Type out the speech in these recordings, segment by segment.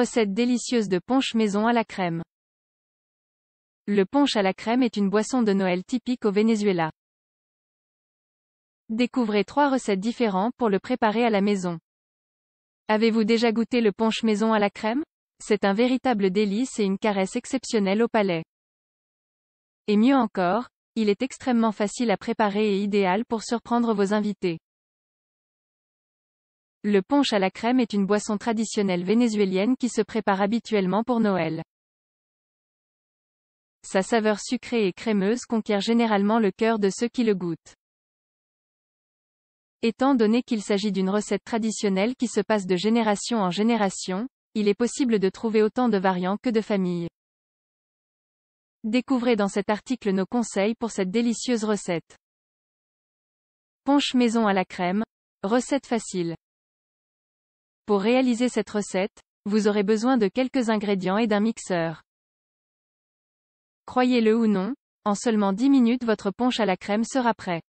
Recette délicieuse de ponche maison à la crème. Le ponche à la crème est une boisson de Noël typique au Venezuela. Découvrez trois recettes différentes pour le préparer à la maison. Avez-vous déjà goûté le ponche maison à la crème C'est un véritable délice et une caresse exceptionnelle au palais. Et mieux encore, il est extrêmement facile à préparer et idéal pour surprendre vos invités. Le ponche à la crème est une boisson traditionnelle vénézuélienne qui se prépare habituellement pour Noël. Sa saveur sucrée et crémeuse conquiert généralement le cœur de ceux qui le goûtent. Étant donné qu'il s'agit d'une recette traditionnelle qui se passe de génération en génération, il est possible de trouver autant de variants que de familles. Découvrez dans cet article nos conseils pour cette délicieuse recette. Ponche maison à la crème, recette facile. Pour réaliser cette recette, vous aurez besoin de quelques ingrédients et d'un mixeur. Croyez-le ou non, en seulement 10 minutes votre ponche à la crème sera prêt.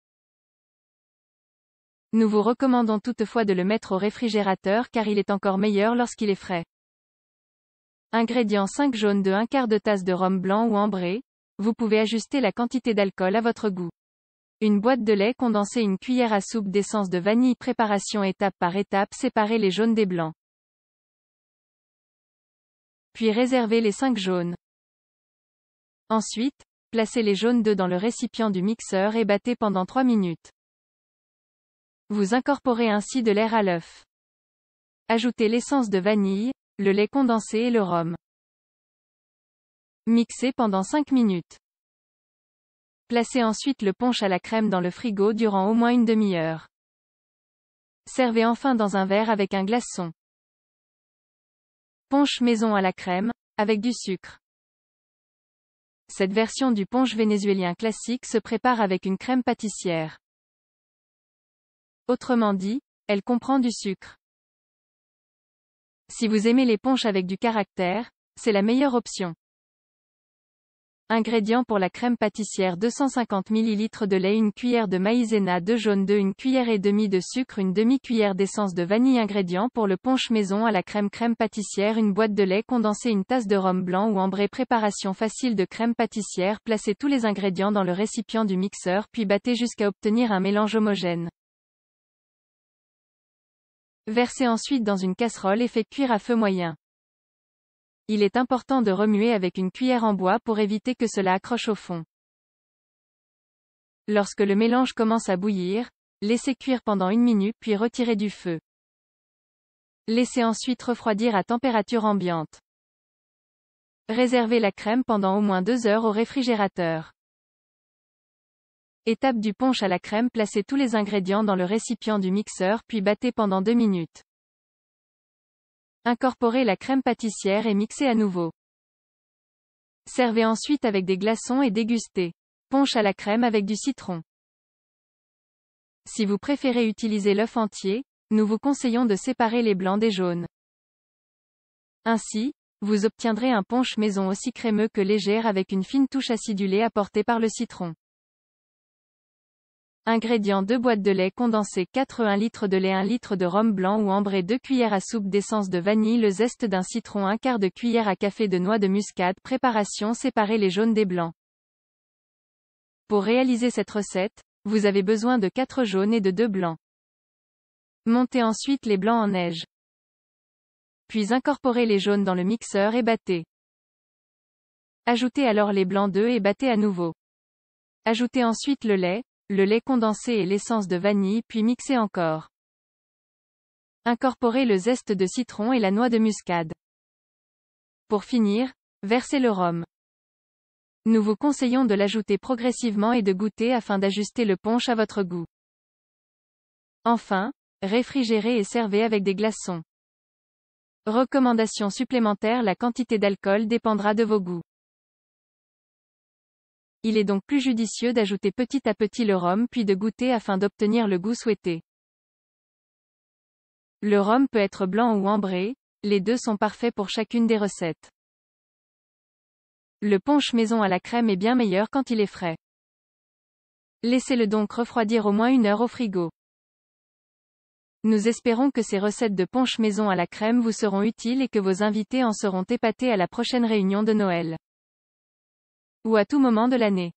Nous vous recommandons toutefois de le mettre au réfrigérateur car il est encore meilleur lorsqu'il est frais. Ingrédients 5 jaunes de 1 quart de tasse de rhum blanc ou ambré. Vous pouvez ajuster la quantité d'alcool à votre goût. Une boîte de lait condensé une cuillère à soupe d'essence de vanille Préparation étape par étape Séparer les jaunes des blancs. Puis réserver les 5 jaunes. Ensuite, placez les jaunes 2 dans le récipient du mixeur et battez pendant 3 minutes. Vous incorporez ainsi de l'air à l'œuf. Ajoutez l'essence de vanille, le lait condensé et le rhum. Mixez pendant 5 minutes. Placez ensuite le ponche à la crème dans le frigo durant au moins une demi-heure. Servez enfin dans un verre avec un glaçon. Ponche maison à la crème, avec du sucre. Cette version du ponche vénézuélien classique se prépare avec une crème pâtissière. Autrement dit, elle comprend du sucre. Si vous aimez les ponches avec du caractère, c'est la meilleure option. Ingrédients pour la crème pâtissière 250 ml de lait, une cuillère de maïzena, 2 jaunes 2, une cuillère et demie de sucre, une demi-cuillère d'essence de vanille. Ingrédients pour le ponche maison à la crème crème pâtissière, une boîte de lait condensé, une tasse de rhum blanc ou ambré. Préparation facile de crème pâtissière. Placez tous les ingrédients dans le récipient du mixeur puis battez jusqu'à obtenir un mélange homogène. Versez ensuite dans une casserole et faites cuire à feu moyen. Il est important de remuer avec une cuillère en bois pour éviter que cela accroche au fond. Lorsque le mélange commence à bouillir, laissez cuire pendant une minute puis retirez du feu. Laissez ensuite refroidir à température ambiante. Réservez la crème pendant au moins deux heures au réfrigérateur. Étape du punch à la crème Placez tous les ingrédients dans le récipient du mixeur puis battez pendant deux minutes. Incorporez la crème pâtissière et mixez à nouveau. Servez ensuite avec des glaçons et dégustez. Ponche à la crème avec du citron. Si vous préférez utiliser l'œuf entier, nous vous conseillons de séparer les blancs des jaunes. Ainsi, vous obtiendrez un ponche maison aussi crémeux que légère avec une fine touche acidulée apportée par le citron. Ingrédients 2 boîtes de lait condensé 4 1 litre de lait 1 litre de rhum blanc ou ambré 2 cuillères à soupe d'essence de vanille Le zeste d'un citron 1 quart de cuillère à café de noix de muscade Préparation Séparer les jaunes des blancs Pour réaliser cette recette, vous avez besoin de 4 jaunes et de 2 blancs. Montez ensuite les blancs en neige. Puis incorporez les jaunes dans le mixeur et battez. Ajoutez alors les blancs d'œufs et battez à nouveau. Ajoutez ensuite le lait, le lait condensé et l'essence de vanille puis mixer encore. Incorporez le zeste de citron et la noix de muscade. Pour finir, versez le rhum. Nous vous conseillons de l'ajouter progressivement et de goûter afin d'ajuster le punch à votre goût. Enfin, réfrigérez et servez avec des glaçons. Recommandation supplémentaire La quantité d'alcool dépendra de vos goûts. Il est donc plus judicieux d'ajouter petit à petit le rhum puis de goûter afin d'obtenir le goût souhaité. Le rhum peut être blanc ou ambré, les deux sont parfaits pour chacune des recettes. Le punch maison à la crème est bien meilleur quand il est frais. Laissez-le donc refroidir au moins une heure au frigo. Nous espérons que ces recettes de punch maison à la crème vous seront utiles et que vos invités en seront épatés à la prochaine réunion de Noël ou à tout moment de l'année.